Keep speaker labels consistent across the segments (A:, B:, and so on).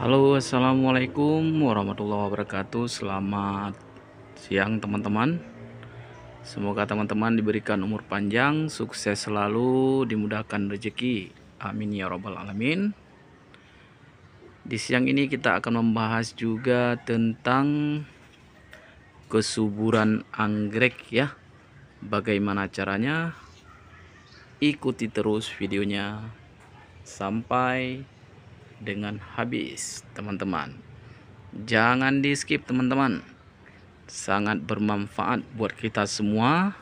A: Halo assalamualaikum warahmatullahi wabarakatuh Selamat siang teman-teman Semoga teman-teman diberikan umur panjang Sukses selalu Dimudahkan rezeki Amin ya robbal alamin Di siang ini kita akan membahas juga tentang Kesuburan anggrek ya Bagaimana caranya Ikuti terus videonya Sampai dengan habis teman-teman jangan di skip teman-teman sangat bermanfaat buat kita semua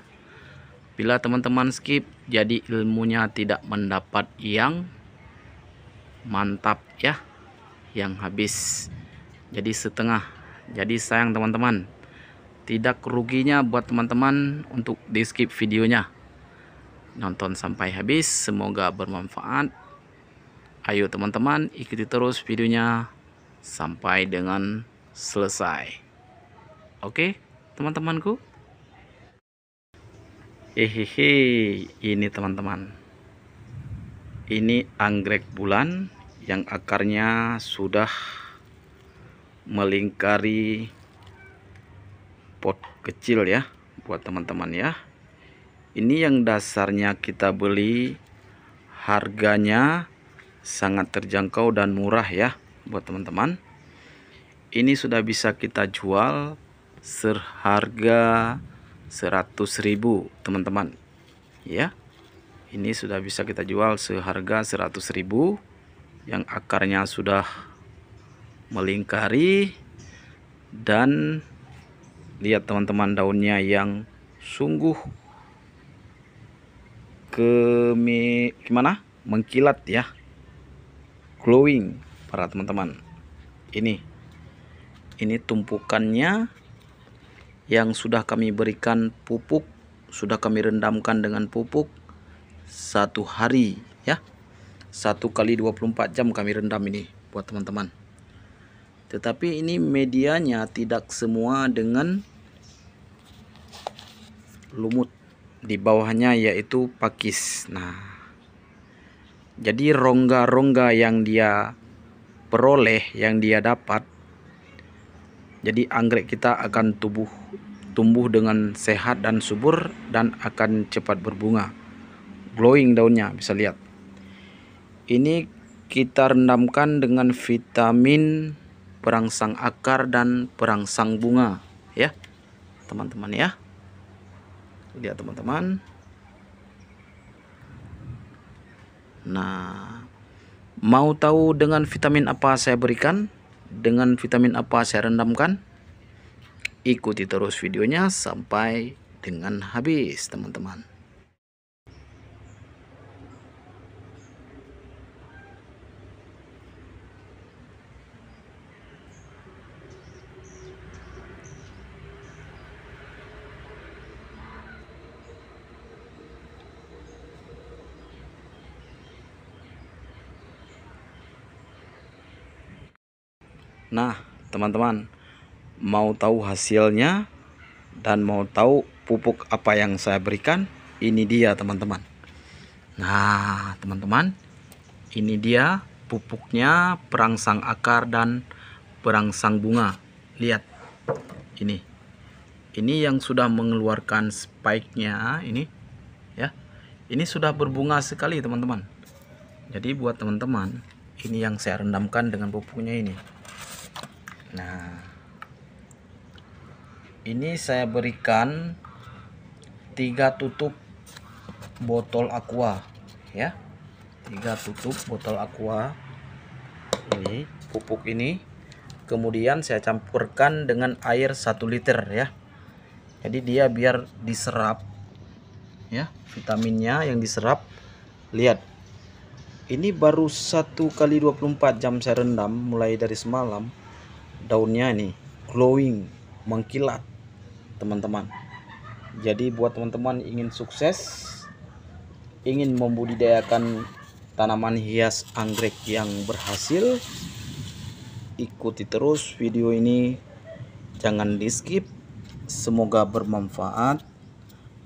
A: bila teman-teman skip jadi ilmunya tidak mendapat yang mantap ya yang habis jadi setengah jadi sayang teman-teman tidak ruginya buat teman-teman untuk di skip videonya nonton sampai habis semoga bermanfaat Ayo teman-teman ikuti terus videonya sampai dengan selesai. Oke teman-temanku? Hehehe ini teman-teman. Ini anggrek bulan yang akarnya sudah melingkari pot kecil ya buat teman-teman ya ini yang dasarnya kita beli harganya sangat terjangkau dan murah ya buat teman-teman ini sudah bisa kita jual seharga 100.000 teman-teman ya ini sudah bisa kita jual seharga 100.000 yang akarnya sudah melingkari dan lihat teman-teman daunnya yang sungguh ke gimana mengkilat ya glowing para teman-teman ini ini tumpukannya yang sudah kami berikan pupuk sudah kami rendamkan dengan pupuk satu hari ya satu kali 24 jam kami rendam ini buat teman-teman tetapi ini medianya tidak semua dengan lumut di bawahnya yaitu pakis nah jadi rongga-rongga yang dia peroleh, yang dia dapat, jadi anggrek kita akan tumbuh tumbuh dengan sehat dan subur dan akan cepat berbunga. Glowing daunnya bisa lihat. Ini kita rendamkan dengan vitamin perangsang akar dan perangsang bunga ya teman-teman ya lihat teman-teman Nah, mau tahu dengan vitamin apa saya berikan? Dengan vitamin apa saya rendamkan? Ikuti terus videonya sampai dengan habis, teman-teman. Nah, teman-teman, mau tahu hasilnya dan mau tahu pupuk apa yang saya berikan? Ini dia, teman-teman. Nah, teman-teman, ini dia pupuknya perangsang akar dan perangsang bunga. Lihat. Ini. Ini yang sudah mengeluarkan spike-nya ini, ya. Ini sudah berbunga sekali, teman-teman. Jadi buat teman-teman, ini yang saya rendamkan dengan pupuknya ini nah ini saya berikan tiga tutup botol aqua ya tiga tutup botol aqua ini pupuk ini kemudian saya campurkan dengan air satu liter ya jadi dia biar diserap ya vitaminnya yang diserap lihat ini baru satu kali 24 jam saya rendam mulai dari semalam daunnya ini glowing mengkilat teman-teman jadi buat teman-teman ingin sukses ingin membudidayakan tanaman hias anggrek yang berhasil ikuti terus video ini jangan di skip semoga bermanfaat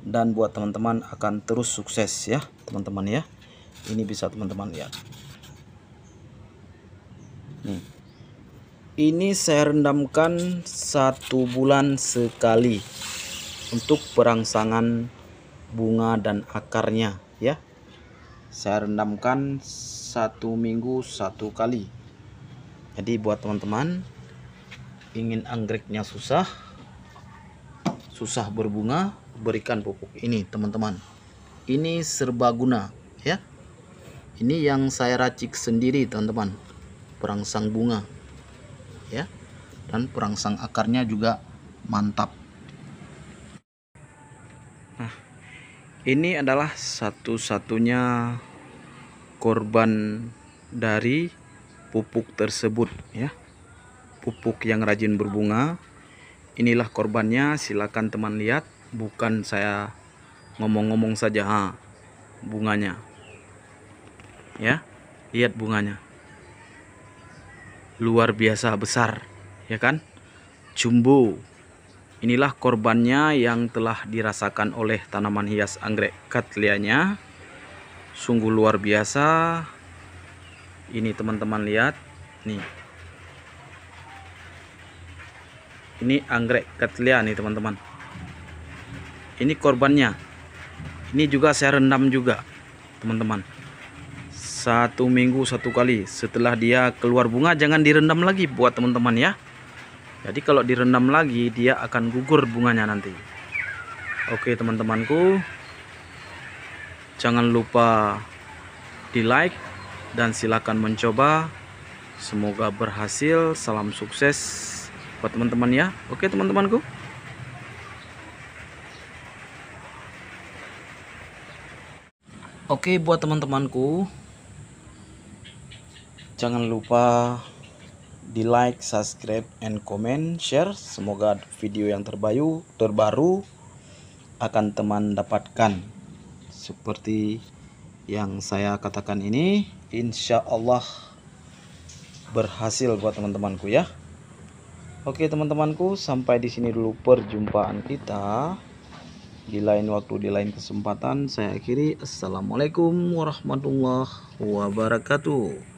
A: dan buat teman-teman akan terus sukses ya teman-teman ya ini bisa teman-teman lihat nih ini saya rendamkan satu bulan sekali untuk perangsangan bunga dan akarnya ya saya rendamkan satu minggu satu kali jadi buat teman-teman ingin anggreknya susah susah berbunga berikan pupuk ini teman-teman ini serbaguna ya ini yang saya racik sendiri teman-teman perangsang bunga ya dan perangsang akarnya juga mantap nah ini adalah satu-satunya korban dari pupuk tersebut ya pupuk yang rajin berbunga inilah korbannya silakan teman lihat bukan saya ngomong-ngomong saja ha, bunganya ya lihat bunganya luar biasa besar, ya kan? Jumbo. Inilah korbannya yang telah dirasakan oleh tanaman hias anggrek katlianya. Sungguh luar biasa. Ini teman-teman lihat, nih. Ini anggrek katlia nih teman-teman. Ini korbannya. Ini juga saya rendam juga, teman-teman satu minggu satu kali setelah dia keluar bunga jangan direndam lagi buat teman-teman ya jadi kalau direndam lagi dia akan gugur bunganya nanti oke teman-temanku jangan lupa di like dan silahkan mencoba semoga berhasil salam sukses buat teman-teman ya oke teman-temanku Oke buat teman-temanku jangan lupa di like, subscribe, and comment, share. Semoga video yang terbaru, terbaru akan teman dapatkan. Seperti yang saya katakan ini, insya Allah berhasil buat teman-temanku ya. Oke teman-temanku, sampai di sini dulu perjumpaan kita. Di lain waktu, di lain kesempatan, saya akhiri. Assalamualaikum warahmatullahi wabarakatuh.